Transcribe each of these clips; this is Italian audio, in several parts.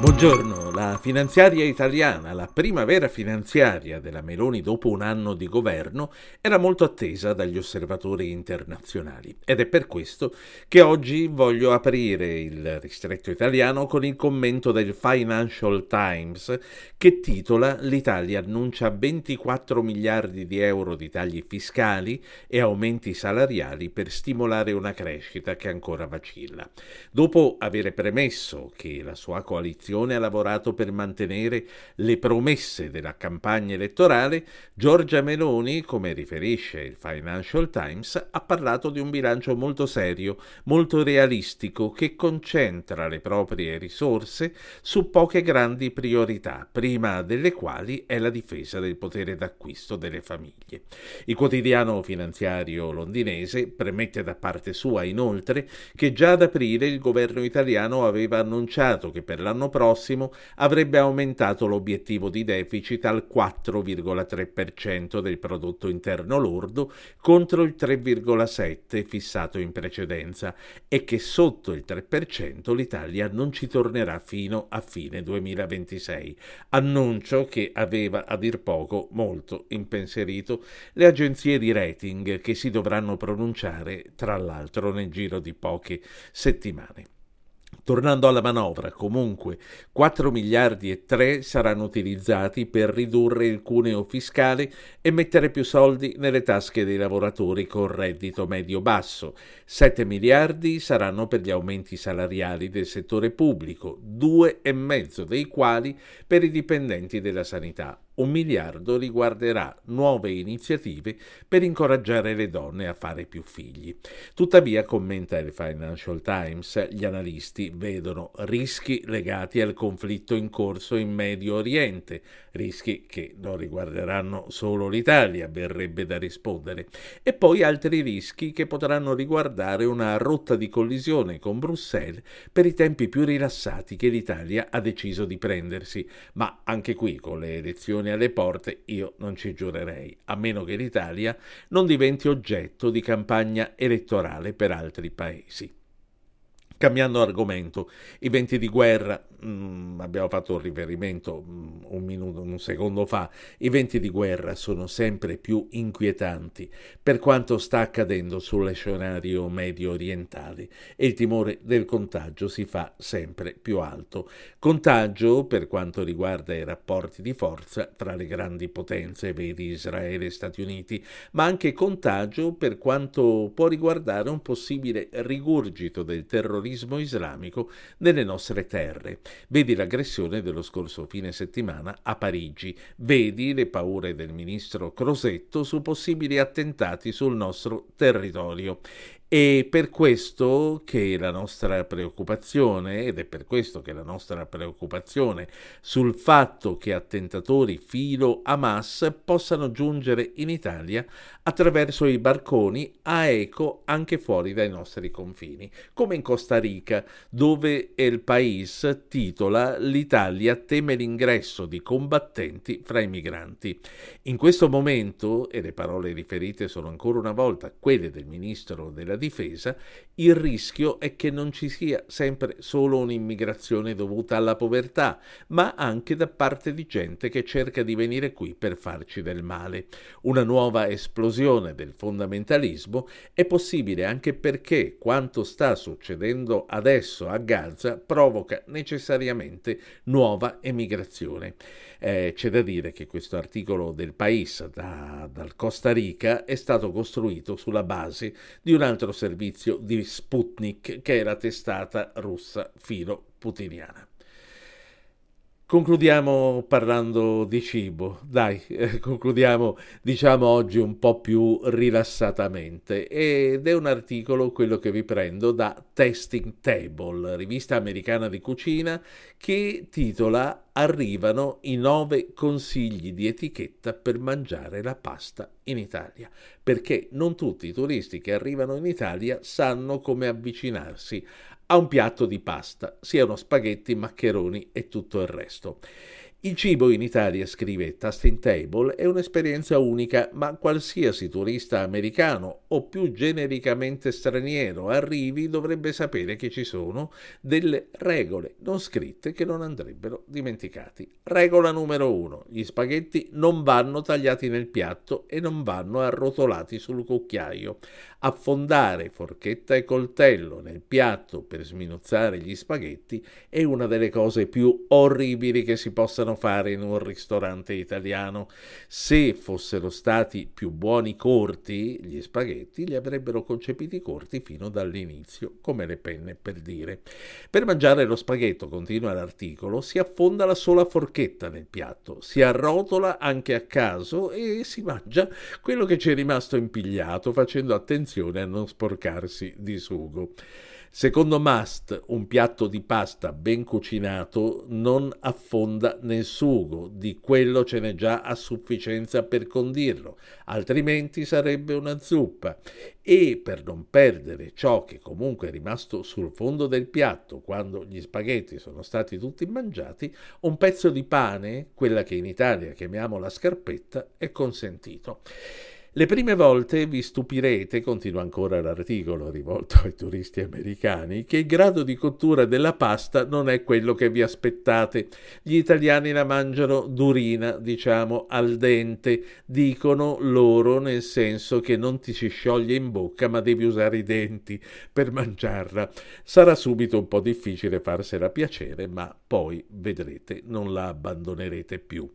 Buongiorno, la finanziaria italiana, la primavera finanziaria della Meloni dopo un anno di governo, era molto attesa dagli osservatori internazionali ed è per questo che oggi voglio aprire il ristretto italiano con il commento del Financial Times che titola L'Italia annuncia 24 miliardi di euro di tagli fiscali e aumenti salariali per stimolare una crescita che ancora vacilla. Dopo avere premesso che la sua coalizione coalizione ha lavorato per mantenere le promesse della campagna elettorale, Giorgia Meloni, come riferisce il Financial Times, ha parlato di un bilancio molto serio, molto realistico, che concentra le proprie risorse su poche grandi priorità, prima delle quali è la difesa del potere d'acquisto delle famiglie. Il quotidiano finanziario londinese premette da parte sua inoltre che già ad aprile il governo italiano aveva annunciato che per l'anno prossimo prossimo avrebbe aumentato l'obiettivo di deficit al 4,3% del prodotto interno lordo contro il 3,7% fissato in precedenza e che sotto il 3% l'Italia non ci tornerà fino a fine 2026, annuncio che aveva a dir poco molto impensierito le agenzie di rating che si dovranno pronunciare tra l'altro nel giro di poche settimane. Tornando alla manovra, comunque, 4 miliardi e 3 saranno utilizzati per ridurre il cuneo fiscale e mettere più soldi nelle tasche dei lavoratori con reddito medio-basso, 7 miliardi saranno per gli aumenti salariali del settore pubblico, 2,5 dei quali per i dipendenti della sanità. Un miliardo riguarderà nuove iniziative per incoraggiare le donne a fare più figli. Tuttavia, commenta il Financial Times, gli analisti vedono rischi legati al conflitto in corso in Medio Oriente, rischi che non riguarderanno solo l'Italia, verrebbe da rispondere, e poi altri rischi che potranno riguardare una rotta di collisione con Bruxelles per i tempi più rilassati che l'Italia ha deciso di prendersi, ma anche qui con le elezioni Nazioni alle porte io non ci giurerei, a meno che l'Italia non diventi oggetto di campagna elettorale per altri paesi. Cambiando argomento, i venti di guerra, mh, mm, abbiamo fatto un riferimento mh, mm, un minuto, un secondo fa, i venti di guerra sono sempre più inquietanti per quanto sta accadendo sullo scenario medio orientale e il timore del contagio si fa sempre più alto. Contagio per quanto riguarda i rapporti di forza tra le grandi potenze, vedi Israele e Stati Uniti, ma anche contagio per quanto può riguardare un possibile rigurgito del terrorismo terrorismo islamico nelle nostre terre. Vedi l'aggressione dello scorso fine settimana a Parigi, vedi le paure del ministro Crosetto su possibili attentati sul nostro territorio. È per questo che la nostra preoccupazione, ed è per questo che la nostra preoccupazione sul fatto che attentatori filo Hamas possano giungere in Italia attraverso i barconi a eco anche fuori dai nostri confini, come in Costa Rica, dove El País titola L'Italia teme l'ingresso di combattenti fra i migranti. In questo momento, e le parole riferite sono ancora una volta quelle del ministro della difesa, il rischio è che non ci sia sempre solo un'immigrazione dovuta alla povertà, ma anche da parte di gente che cerca di venire qui per farci del male. Una nuova esplosione del fondamentalismo è possibile anche perché quanto sta succedendo adesso a Gaza provoca necessariamente nuova emigrazione. Eh, c'è da dire che questo articolo del Paese da, dal Costa Rica è stato costruito sulla base di un altro servizio di Sputnik, che è la testata russa filo-putiniana. Concludiamo parlando di cibo, dai, eh, concludiamo diciamo oggi un po' più rilassatamente ed è un articolo quello che vi prendo da Testing Table, rivista americana di cucina, che titola Arrivano i nove consigli di etichetta per mangiare la pasta in Italia, perché non tutti i turisti che arrivano in Italia sanno come avvicinarsi a un piatto di pasta, siano spaghetti, maccheroni e tutto il resto. Il cibo in Italia, scrive Tasting Table, è un'esperienza unica, ma qualsiasi turista americano o più genericamente straniero arrivi dovrebbe sapere che ci sono delle regole non scritte che non andrebbero dimenticate. Regola numero uno: gli spaghetti non vanno tagliati nel piatto e non vanno arrotolati sul cucchiaio. Affondare forchetta e coltello nel piatto per sminuzzare gli spaghetti è una delle cose più orribili che si possano possono fare in un ristorante italiano. Se fossero stati più buoni corti, gli spaghetti li avrebbero concepiti corti fino dall'inizio, come le penne per dire. Per mangiare lo spaghetto, continua l'articolo, si affonda la sola forchetta nel piatto, si arrotola anche a caso e si mangia quello che ci è rimasto impigliato, facendo attenzione a non sporcarsi di sugo. Secondo Mast, un piatto di pasta ben cucinato non affonda nel sugo, di quello ce n'è già a sufficienza per condirlo, altrimenti sarebbe una zuppa. E per non perdere ciò che comunque è rimasto sul fondo del piatto quando gli spaghetti sono stati tutti mangiati, un pezzo di pane, quella che in Italia chiamiamo la scarpetta, è consentito. Le prime volte vi stupirete, continua ancora l'articolo rivolto ai turisti americani, che il grado di cottura della pasta non è quello che vi aspettate. Gli italiani la mangiano durina, diciamo al dente, dicono loro nel senso che non ti si scioglie in bocca ma devi usare i denti per mangiarla. Sarà subito un po' difficile farsela piacere, ma poi vedrete, non la abbandonerete più.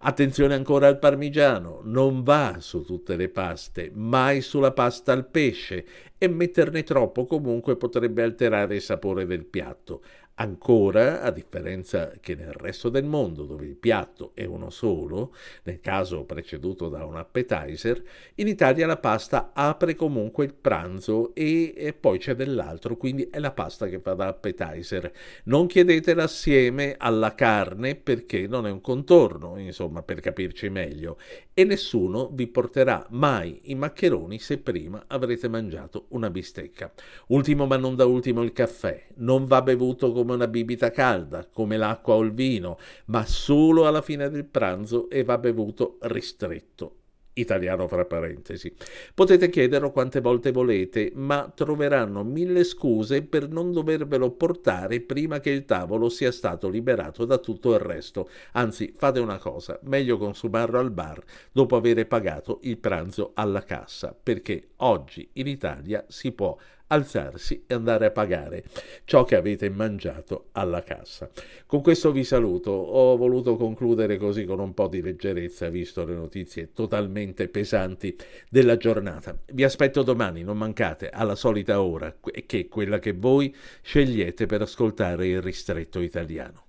Attenzione ancora al parmigiano, non va su tutte le le paste, mai sulla pasta al pesce e metterne troppo comunque potrebbe alterare il sapore del piatto. Ancora, a differenza che nel resto del mondo, dove il piatto è uno solo, nel caso preceduto da un appetizer, in Italia la pasta apre comunque il pranzo e, e poi c'è dell'altro, quindi è la pasta che fa da appetizer. Non chiedetela assieme alla carne perché non è un contorno, insomma, per capirci meglio, e nessuno vi porterà mai i maccheroni se prima avrete mangiato una bistecca. Ultimo ma non da ultimo il caffè. Non va bevuto come come una bibita calda, come l'acqua o il vino, ma solo alla fine del pranzo e va bevuto ristretto italiano fra parentesi. Potete chiederlo quante volte volete, ma troveranno mille scuse per non dovervelo portare prima che il tavolo sia stato liberato da tutto il resto. Anzi, fate una cosa, meglio consumarlo al bar dopo aver pagato il pranzo alla cassa, perché oggi in Italia si può alzarsi e andare a pagare ciò che avete mangiato alla cassa. Con questo vi saluto, ho voluto concludere così con un po' di leggerezza visto le notizie totalmente pesanti della giornata. Vi aspetto domani, non mancate, alla solita ora, che è quella che voi scegliete per ascoltare il ristretto italiano.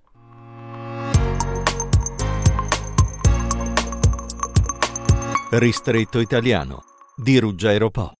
Ristretto italiano di Ruggero Po.